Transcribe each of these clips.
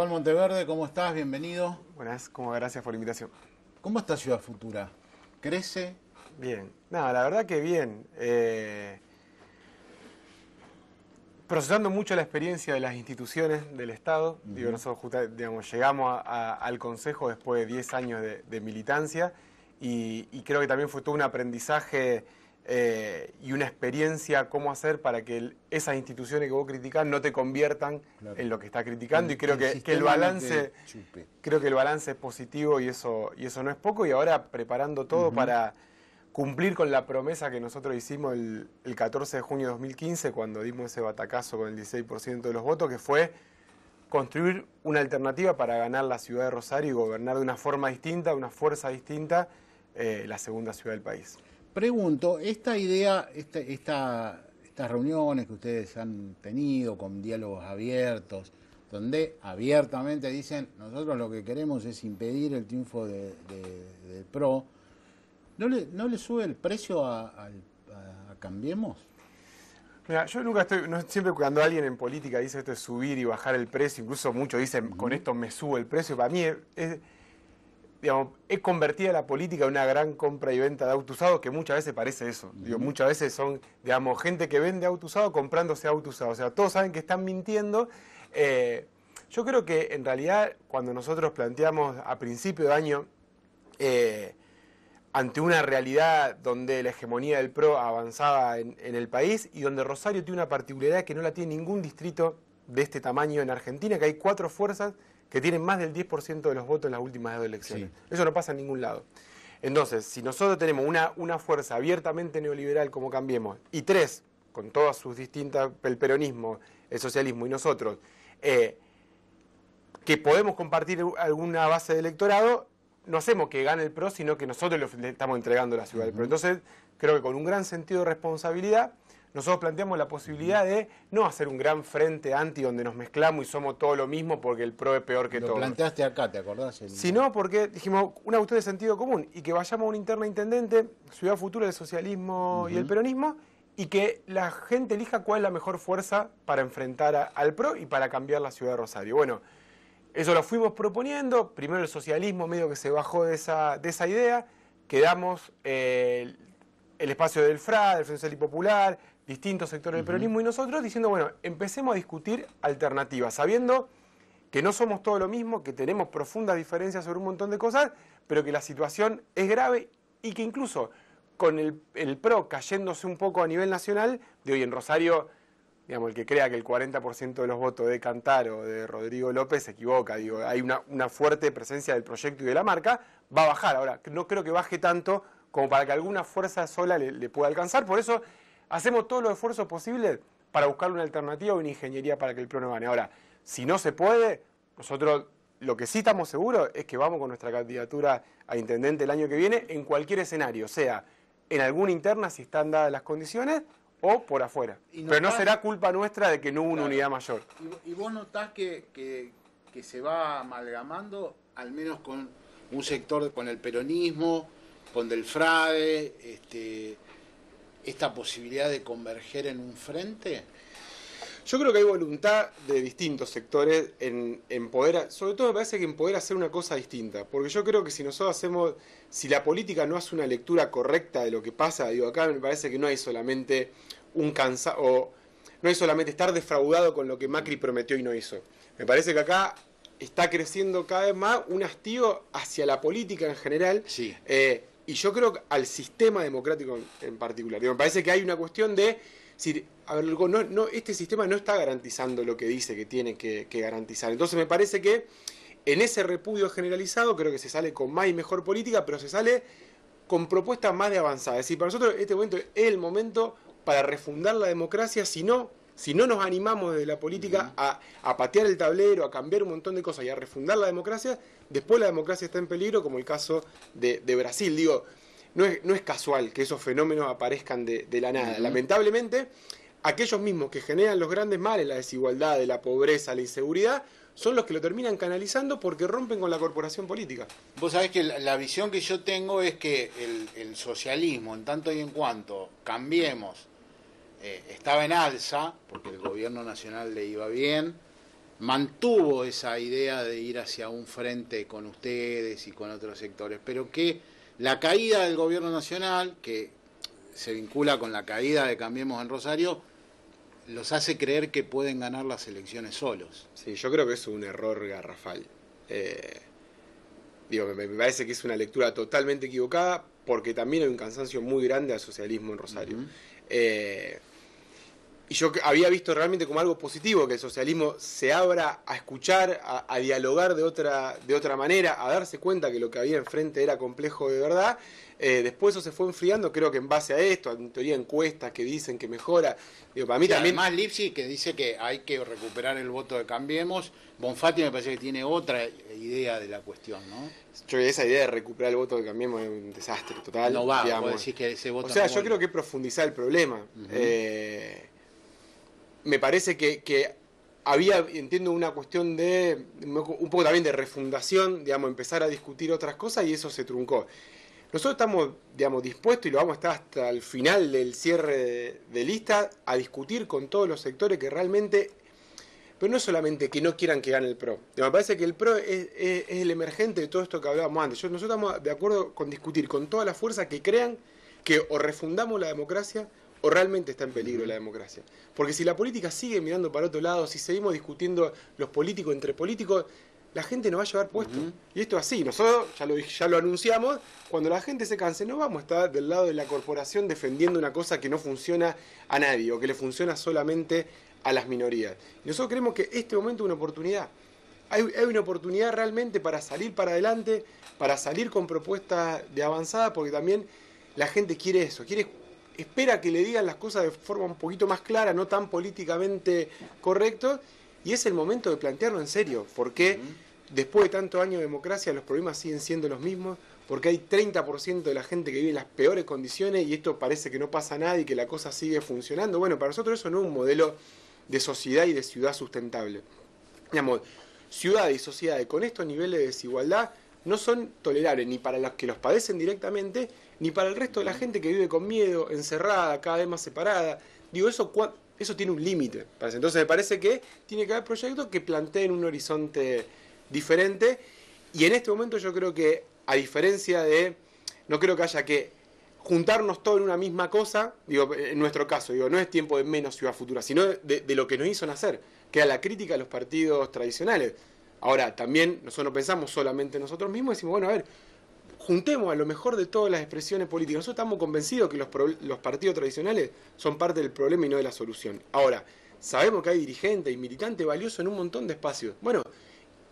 Juan Monteverde, ¿cómo estás? Bienvenido. Buenas, como gracias por la invitación. ¿Cómo está Ciudad Futura? ¿Crece? Bien. Nada, la verdad que bien. Eh, procesando mucho la experiencia de las instituciones del Estado. nosotros digamos, llegamos al Consejo después de 10 años de, militancia y, creo que también fue todo un aprendizaje eh, y una experiencia cómo hacer para que esas instituciones que vos criticás no te conviertan en lo que está criticando y creo que, el balance creo que el balance es positivo y eso y eso no es poco y ahora preparando todo para cumplir con la promesa que nosotros hicimos el, 14 de junio de 2015 cuando dimos ese batacazo con el 16% de los votos que fue construir una alternativa para ganar la ciudad de Rosario y gobernar de una forma distinta, de una fuerza distinta, eh, la segunda ciudad del país pregunto, esta idea, este, esta, estas reuniones que ustedes han tenido con diálogos abiertos, donde abiertamente dicen, nosotros lo que queremos es impedir el triunfo del PRO, ¿no le, ¿no le sube el precio a, Cambiemos? Mira, yo nunca estoy, siempre cuando alguien en política dice esto es subir y bajar el precio, incluso muchos dicen, con esto me sube el precio, para mí es es he convertido la política en una gran compra y venta de autos usados que muchas veces parece eso. muchas veces son, digamos, gente que vende auto usado comprándose autos usados. O sea, todos saben que están mintiendo. Eh, yo creo que en realidad cuando nosotros planteamos a principio de año eh, ante una realidad donde la hegemonía del PRO avanzaba en, el país y donde Rosario tiene una particularidad que no la tiene ningún distrito de este tamaño en Argentina, que hay cuatro fuerzas que tienen más del 10% de los votos en las últimas dos elecciones. Eso no pasa en ningún lado. Entonces, si nosotros tenemos una, una fuerza abiertamente neoliberal como Cambiemos, y tres, con todas sus distintas, el peronismo, el socialismo y nosotros, eh, que podemos compartir alguna base de electorado, no hacemos que gane el PRO, sino que nosotros le estamos entregando la ciudad del PRO. Entonces, creo que con un gran sentido de responsabilidad, nosotros planteamos la posibilidad de no hacer un gran frente anti donde nos mezclamos y somos todo lo mismo porque el PRO es peor que todo. Lo planteaste acá, ¿te acordás? El... Sino porque dijimos una cuestión de sentido común y que vayamos a un interna intendente, ciudad futura del socialismo y el peronismo, y que la gente elija cuál es la mejor fuerza para enfrentar al PRO y para cambiar la ciudad de Rosario. Bueno, eso lo fuimos proponiendo, primero el socialismo medio que se bajó de esa, esa idea, quedamos eh, el, el espacio del FRA, del Frente Social y Popular, distintos sectores del peronismo y nosotros diciendo, bueno, empecemos a discutir alternativas, sabiendo que no somos todo lo mismo, que tenemos profundas diferencias sobre un montón de cosas, pero que la situación es grave y que incluso con el, PRO cayéndose un poco a nivel nacional, de hoy en Rosario, digamos, el que crea que el 40% de los votos de Cantaro, de Rodrigo López, se equivoca, digo, hay una, fuerte presencia del proyecto y de la marca, va a bajar. Ahora, no creo que baje tanto como para que alguna fuerza sola le pueda alcanzar, por eso hacemos todos los esfuerzos posibles para buscar una alternativa o una ingeniería para que el PRO gane. Ahora, si no se puede, nosotros lo que sí estamos seguros es que vamos con nuestra candidatura a intendente el año que viene en cualquier escenario, sea en alguna interna si están dadas las condiciones o por afuera. Pero no será culpa nuestra de que no hubo una unidad mayor. Y, vos notás que, se va amalgamando, al menos con un sector, con el peronismo, con Del Frade, este, esta posibilidad de converger en un frente? Yo creo que hay voluntad de distintos sectores en, poder, sobre todo me parece que en poder hacer una cosa distinta, porque yo creo que si nosotros hacemos, si la política no hace una lectura correcta de lo que pasa, digo, acá me parece que no hay solamente un o no hay solamente estar defraudado con lo que Macri prometió y no hizo. Me parece que acá está creciendo cada vez más un hastío hacia la política en general. Sí. Eh, y yo creo que al sistema democrático en, particular. me parece que hay una cuestión de decir, a ver, no, no, este sistema no está garantizando lo que dice que tiene que, que garantizar. Entonces me parece que en ese repudio generalizado creo que se sale con más y mejor política, pero se sale con propuestas más de avanzada. Es decir, para nosotros este momento es el momento para refundar la democracia, si no, si no nos animamos desde la política a, patear el tablero, a cambiar un montón de cosas y a refundar la democracia, después la democracia está en peligro, como el caso de, Brasil. Digo, no es, casual que esos fenómenos aparezcan de, la nada. Lamentablemente, aquellos mismos que generan los grandes males, la desigualdad, la pobreza, la inseguridad, son los que lo terminan canalizando porque rompen con la corporación política. Vos sabés que la, visión que yo tengo es que el socialismo, en tanto y en cuanto cambiemos eh, estaba en alza, porque el gobierno nacional le iba bien, mantuvo esa idea de ir hacia un frente con ustedes y con otros sectores, pero que la caída del gobierno nacional, que se vincula con la caída de Cambiemos en Rosario, los hace creer que pueden ganar las elecciones solos. Sí, yo creo que es un error garrafal. Eh, digo, me, parece que es una lectura totalmente equivocada porque también hay un cansancio muy grande al socialismo en Rosario. Y yo había visto realmente como algo positivo que el socialismo se abra a escuchar, a, dialogar de otra, de otra manera, a darse cuenta que lo que había enfrente era complejo de verdad. Eh, después eso se fue enfriando, creo que en base a esto, en teoría encuestas que dicen que mejora. Digo, para mí también. Más Lipsi que dice que hay que recuperar el voto de Cambiemos. Bonfatti me parece que tiene otra idea de la cuestión, ¿no? Yo esa idea de recuperar el voto de Cambiemos es un desastre total. No va, a. que ese voto. O sea, yo creo que profundizar el problema me parece que, que había, entiendo, una cuestión de, un poco también de refundación, digamos, empezar a discutir otras cosas y eso se truncó. Nosotros estamos, digamos, dispuestos y lo vamos a estar hasta el final del cierre de, lista a discutir con todos los sectores que realmente, pero no solamente que no quieran que gane el PRO. Me parece que el PRO es, es el emergente de todo esto que hablábamos antes. nosotros estamos de acuerdo con discutir con todas las fuerzas que crean que o refundamos la democracia o realmente está en peligro la democracia. Porque si la política sigue mirando para otro lado, si seguimos discutiendo los políticos entre políticos, la gente no va a llevar puesto. Y esto es así, nosotros ya lo, ya lo anunciamos, cuando la gente se canse no vamos a estar del lado de la corporación defendiendo una cosa que no funciona a nadie o que le funciona solamente a las minorías. nosotros creemos que este momento es una oportunidad. Hay, hay una oportunidad realmente para salir para adelante, para salir con propuestas de avanzada, porque también la gente quiere eso, quiere espera que le digan las cosas de forma un poquito más clara, no tan políticamente correcto, y es el momento de plantearlo en serio, porque después de tantos años de democracia los problemas siguen siendo los mismos, porque hay 30% de la gente que vive en las peores condiciones y esto parece que no pasa nada y que la cosa sigue funcionando. Bueno, para nosotros eso no es un modelo de sociedad y de ciudad sustentable. Digamos, ciudad y sociedad con estos niveles de desigualdad no son tolerables ni para los que los padecen directamente, ni para el resto de la gente que vive con miedo, encerrada, cada vez más separada. Digo, eso, eso tiene un límite. Entonces me parece que tiene que haber proyectos que planteen un horizonte diferente. Y en este momento yo creo que, a diferencia de, no creo que haya que juntarnos todo en una misma cosa, digo, en nuestro caso, digo, no es tiempo de menos ciudad futura, sino de, de lo que nos hizo nacer, que era la crítica a los partidos tradicionales. Ahora, también nosotros no pensamos solamente nosotros mismos, decimos, bueno, a ver, juntemos a lo mejor de todas las expresiones políticas. Nosotros estamos convencidos que los, partidos tradicionales son parte del problema y no de la solución. Ahora, sabemos que hay dirigentes y militantes valiosos en un montón de espacios. Bueno,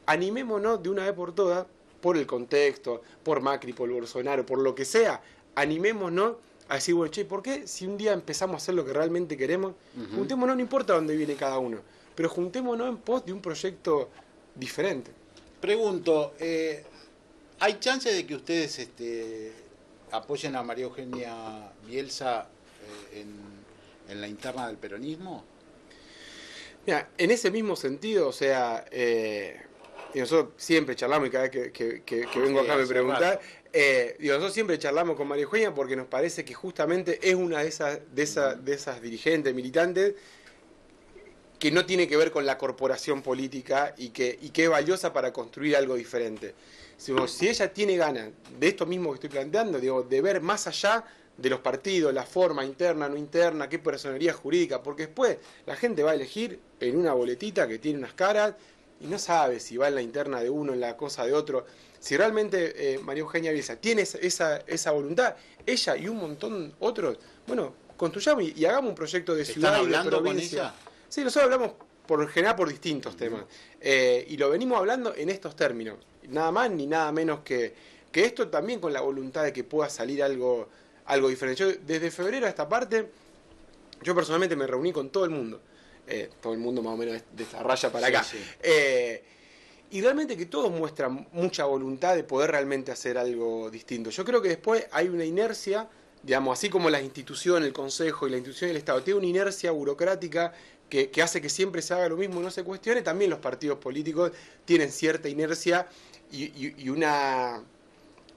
animémonos de una vez por todas, por el contexto, por Macri, por Bolsonaro, por lo que sea, animémonos a decir, bueno, che, ¿por qué si un día empezamos a hacer lo que realmente queremos? Juntémonos, no importa dónde viene cada uno, pero juntémonos en pos de un proyecto diferente. Pregunto, eh, ¿hay chance de que ustedes este, apoyen a María Eugenia Bielsa eh, en, la interna del peronismo? Mira, en ese mismo sentido, o sea, nosotros eh, siempre charlamos y cada vez que, vengo acá me preguntan, eh, nosotros siempre charlamos con María Eugenia porque nos parece que justamente es una de esas, de, de esas dirigentes, militantes, que no tiene que ver con la corporación política y que, y que es valiosa para construir algo diferente. Si, si ella tiene ganas de esto mismo que estoy planteando, digo, de ver más allá de los partidos, la forma interna, no interna, qué personería jurídica, porque después la gente va a elegir en una boletita que tiene unas caras y no sabe si va en la interna de uno, en la cosa de otro. Si realmente eh, María Eugenia Bielsa tiene esa, esa voluntad, ella y un montón otros, bueno, construyamos y, hagamos un proyecto de ciudad. hablando y de provincia. Sí, nosotros hablamos por general por distintos temas. Eh, y lo venimos hablando en estos términos. Nada más ni nada menos que, que esto también con la voluntad de que pueda salir algo, algo diferente. desde febrero a esta parte, yo personalmente me reuní con todo el mundo. Eh, todo el mundo más o menos de esa raya para acá. Eh, y realmente que todos muestran mucha voluntad de poder realmente hacer algo distinto. Yo creo que después hay una inercia, digamos, así como la institución, el Consejo y la institución del Estado, tiene una inercia burocrática que, hace que siempre se haga lo mismo y no se cuestione, también los partidos políticos tienen cierta inercia y, una,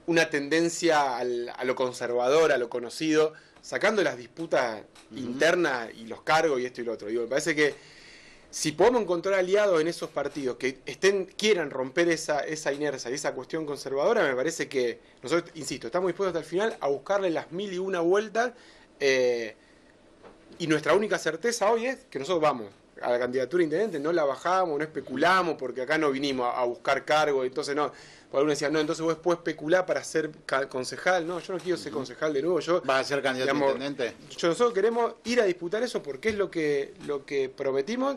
una tendencia a lo conservador, a lo conocido, sacando las disputas internas y los cargos y esto y lo otro. me parece que si podemos encontrar aliados en esos partidos que estén, quieran romper esa, esa inercia y esa cuestión conservadora, me parece que nosotros, insisto, estamos dispuestos hasta el final a buscarle las mil y una vueltas. Eh, y nuestra única certeza hoy es que nosotros vamos a la candidatura intendente, no la bajamos, no especulamos, porque acá no vinimos a, buscar cargo, entonces no. algunos decían, no, entonces vos después especular para ser concejal. No, yo no quiero ser concejal de nuevo. Yo, va a ser candidato intendente? Yo, nosotros queremos ir a disputar eso porque es lo que, lo que prometimos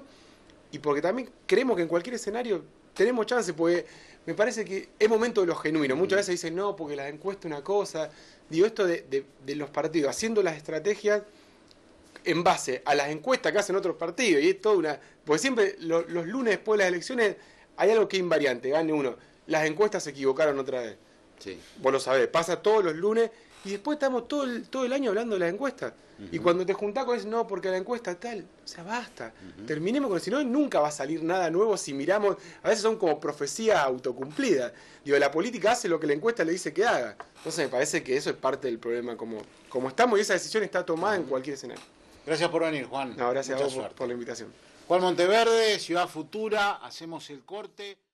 y porque también creemos que en cualquier escenario tenemos chance, porque me parece que es momento de lo genuino. Muchas veces dicen, no, porque la encuesta una cosa. Digo, esto de, de, de los partidos, haciendo las estrategias en base a las encuestas que hacen otros partidos. Y es toda una. Porque siempre los lunes después de las elecciones hay algo que es invariante, gane uno. Las encuestas se equivocaron otra vez. Sí. Vos lo sabés, pasa todos los lunes y después estamos todo el, todo el año hablando de las encuestas. Y cuando te juntás con eso, no, porque la encuesta tal, o sea, basta. Terminemos con eso si no, nunca va a salir nada nuevo si miramos, a veces son como profecías autocumplidas. Digo, la política hace lo que la encuesta le dice que haga. Entonces me parece que eso es parte del problema, como, como estamos y esa decisión está tomada en cualquier escenario. Gracias por venir, Juan. gracias a vos por la invitación. Juan Monteverde, Ciudad Futura, hacemos el corte.